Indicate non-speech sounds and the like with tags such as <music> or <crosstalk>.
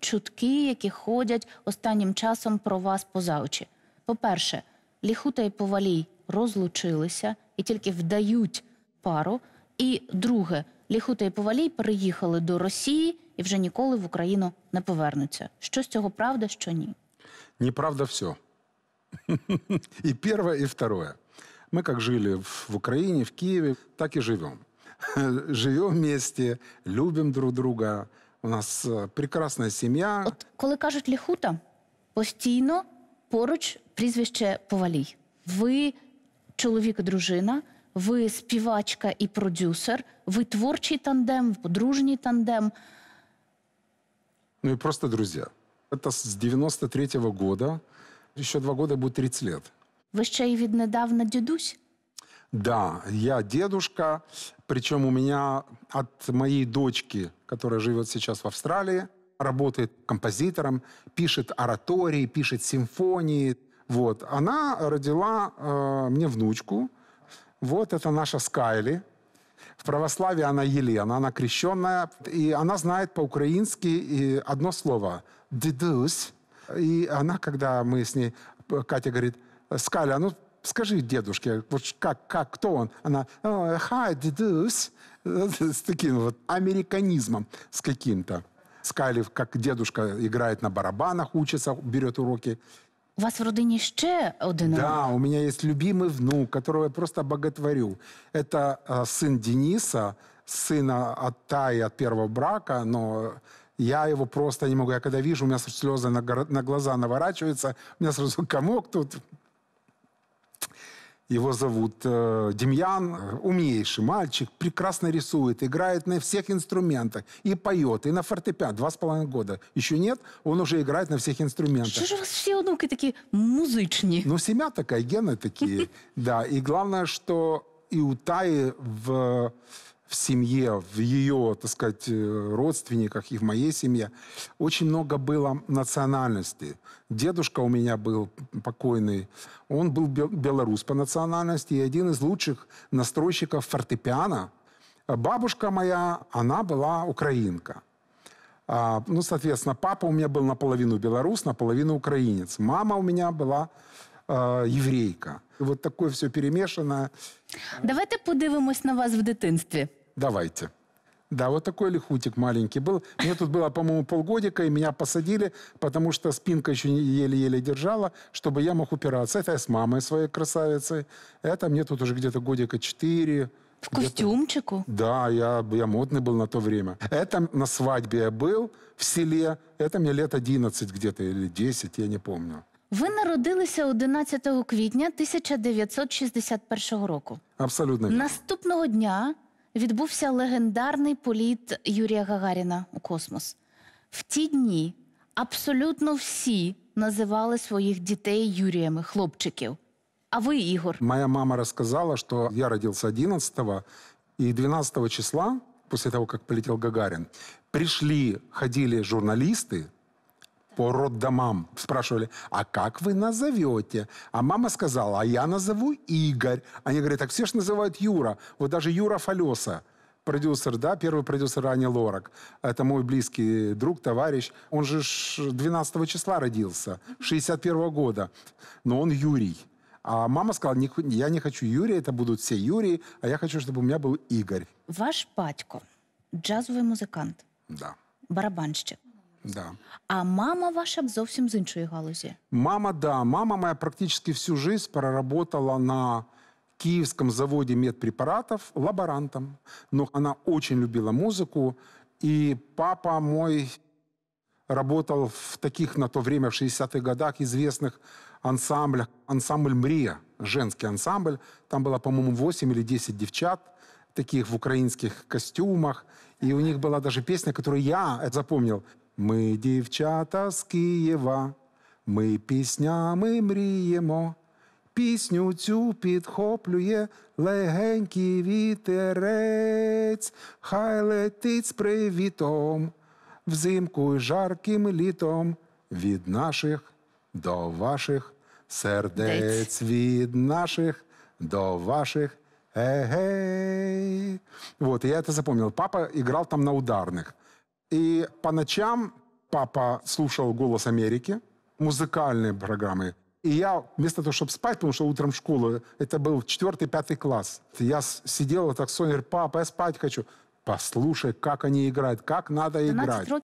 чутки, які ходять останнім часом про вас поза очі. По-перше, ліхута і повалій розлучилися і тільки вдають пару. І друге, ліхута і повалій переїхали до Росії і вже ніколи в Україну не повернуться. Що з цього правда, що ні? Неправда все. І перше, і второе. Ми як жили в Україні, в Києві, так и Живемо <laughs> живем місті, любимо друг друга, у нас е, прекрасна сім'я. От коли кажуть ліхута, постійно поруч прізвище Повалій. Ви чоловік і дружина, ви співачка і продюсер, ви творчий тандем, подружній тандем. Ну і просто друзі. Это з 93 -го года. Еще два года буде 30 лет. Ви ще й віднедавна дідусь? Да, я дедушка, причем у меня от моей дочки, которая живет сейчас в Австралии, работает композитором, пишет оратории, пишет симфонии. Вот. Она родила э, мне внучку. Вот это наша Скайли. В православии она Елена, она крещенная, и она знает по-украински одно слово «дедусь». И она, когда мы с ней, Катя говорит, «Скайли, а ну скажи дедушке, вот как, как, кто он? Она, hi, дедусь, <laughs> с таким вот американизмом, с каким-то. скалив. Как дедушка играет на барабанах, учится, берет уроки. У вас в родине еще один Да, у меня есть любимый внук, которого я просто боготворю. Это э, сын Дениса, сына от Таи, от первого брака, но я его просто не могу. Я когда вижу, у меня слезы на, на глаза наворачиваются, у меня сразу комок тут его зовут э, Демьян, э, умнейший мальчик, прекрасно рисует, играет на всех инструментах и поет, и на фортепиано. Два с половиной года еще нет, он уже играет на всех инструментах. Что же у вас все онуки такие музычные? Ну, семья такая, гены такие, <laughs> да. И главное, что и у Таи в в семье, в ее, так сказать, э, родственниках и в моей семье очень много было национальностей. Дедушка у меня был покойный, он был белорус по национальности и один из лучших настройщиков фортепиано. А бабушка моя, она была украинка. А, ну, соответственно, папа у меня был наполовину белорус, наполовину украинец. Мама у меня была э, а, єврейка. І от все перемешано. Давайте подивимось на вас в дитинстві. Давайте. Да, вот такой лихутик маленький был. Мне тут было, по-моему, полгодика, и меня посадили, потому что спинка еще еле-еле держала, чтобы я мог упираться. Это я с мамой своей красавицей. Это мне тут уже где-то годика четыре. В костюмчику? Да, я, я модный был на то время. Это на свадьбе я был в селе. Это мне лет одиннадцать где-то или десять, я не помню. Ви народилися 11 квітня 1961 року. Абсолютно наступного дня відбувся легендарний політ Юрія Гагаріна у космос. В ті дні абсолютно всі називали своїх дітей Юріями, хлопчиків. А ви, Ігор? Моя мама розказала, що я родился 11 і 12 числа, після того, як політів Гагарін. Прийшли ходили журналісти. по роддомам. Спрашивали, а как вы назовете? А мама сказала, а я назову Игорь. Они говорят, так все же называют Юра. Вот даже Юра Фалеса продюсер, да, первый продюсер Ани Лорак. Это мой близкий друг, товарищ. Он же 12 числа родился, 61 года. Но он Юрий. А мама сказала, я не хочу Юрия, это будут все Юрии, а я хочу, чтобы у меня был Игорь. Ваш батько – джазовый музыкант Да. Барабанщик. Да. А мама ваша зовсім з іншої галузі? Мама, да. Мама моя практически всю жизнь проработала на Киевском заводе медпрепаратов лаборантом. Но она очень любила музыку. И папа мой работал в таких на то время, в 60-х годах, известных ансамблях. Ансамбль «Мрия», женский ансамбль. Там было, по-моему, 8 или 10 девчат таких в украинских костюмах. И у них была даже песня, которую я запомнил. Ми дівчата з Києва, ми піснями мріємо, пісню цю підхоплює легенький вітерець, хай летить з привітом, взимку й жарким літом від наших до ваших сердець, від наших до ваших егей. Вот, я это запомнил. Папа играл там на ударных. И по ночам папа слушал «Голос Америки», музыкальные программы. И я вместо того, чтобы спать, потому что утром в школу, это был четвертый пятый класс, я сидел вот так, Соня говорит, папа, я спать хочу. Послушай, как они играют, как надо играть.